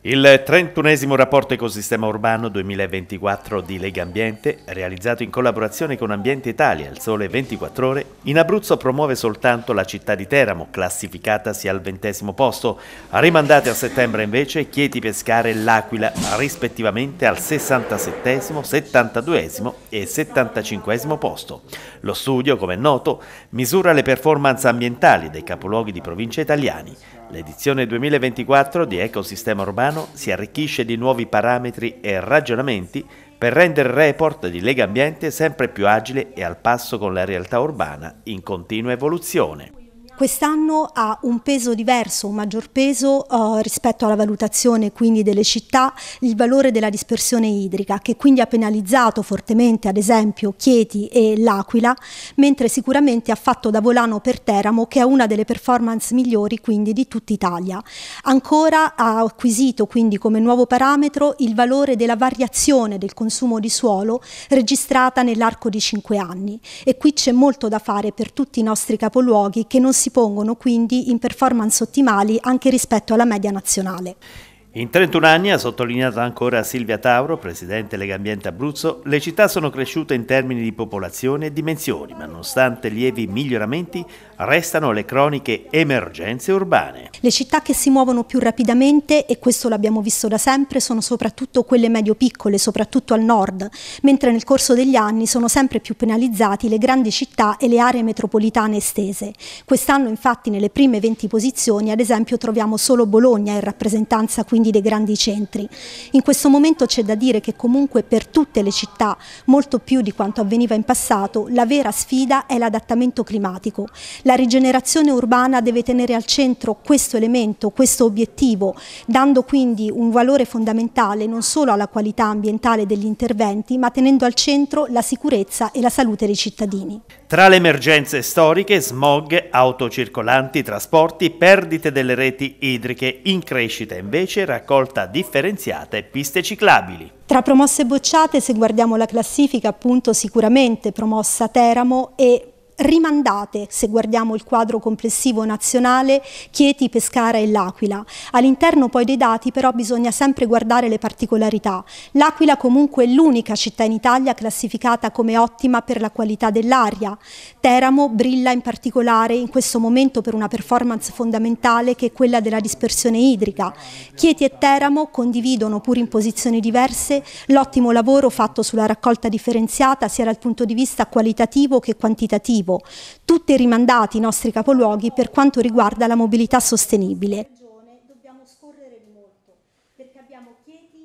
Il 31 rapporto Ecosistema Urbano 2024 di Lega Ambiente, realizzato in collaborazione con Ambiente Italia al Sole 24 Ore, in Abruzzo promuove soltanto la città di Teramo, classificatasi al ventesimo posto, rimandate a settembre invece Chieti Pescare e L'Aquila, rispettivamente al 67, 72 e 75 posto. Lo studio, come è noto, misura le performance ambientali dei capoluoghi di provincia italiani L'edizione 2024 di Ecosistema Urbano si arricchisce di nuovi parametri e ragionamenti per rendere il report di Lega Ambiente sempre più agile e al passo con la realtà urbana in continua evoluzione quest'anno ha un peso diverso, un maggior peso eh, rispetto alla valutazione quindi delle città, il valore della dispersione idrica che quindi ha penalizzato fortemente ad esempio Chieti e L'Aquila, mentre sicuramente ha fatto da volano per Teramo che è una delle performance migliori quindi di tutta Italia. Ancora ha acquisito quindi come nuovo parametro il valore della variazione del consumo di suolo registrata nell'arco di 5 anni e qui c'è molto da fare per tutti i nostri capoluoghi che non si si pongono quindi in performance ottimali anche rispetto alla media nazionale. In 31 anni, ha sottolineato ancora Silvia Tauro, presidente Legambiente Abruzzo, le città sono cresciute in termini di popolazione e dimensioni, ma nonostante lievi miglioramenti restano le croniche emergenze urbane. Le città che si muovono più rapidamente, e questo l'abbiamo visto da sempre, sono soprattutto quelle medio-piccole, soprattutto al nord, mentre nel corso degli anni sono sempre più penalizzati le grandi città e le aree metropolitane estese. Quest'anno infatti nelle prime 20 posizioni ad esempio troviamo solo Bologna in rappresentanza 15 quindi dei grandi centri. In questo momento c'è da dire che comunque per tutte le città, molto più di quanto avveniva in passato, la vera sfida è l'adattamento climatico. La rigenerazione urbana deve tenere al centro questo elemento, questo obiettivo, dando quindi un valore fondamentale non solo alla qualità ambientale degli interventi, ma tenendo al centro la sicurezza e la salute dei cittadini. Tra le emergenze storiche, smog, autocircolanti, trasporti, perdite delle reti idriche, in crescita invece raccolta differenziata e piste ciclabili. Tra promosse bocciate, se guardiamo la classifica, appunto sicuramente promossa Teramo e rimandate, se guardiamo il quadro complessivo nazionale, Chieti, Pescara e L'Aquila. All'interno poi dei dati però bisogna sempre guardare le particolarità. L'Aquila comunque è l'unica città in Italia classificata come ottima per la qualità dell'aria. Teramo brilla in particolare in questo momento per una performance fondamentale che è quella della dispersione idrica. Chieti e Teramo condividono, pur in posizioni diverse, l'ottimo lavoro fatto sulla raccolta differenziata sia dal punto di vista qualitativo che quantitativo attivo, tutti rimandati i nostri capoluoghi per quanto riguarda la mobilità sostenibile.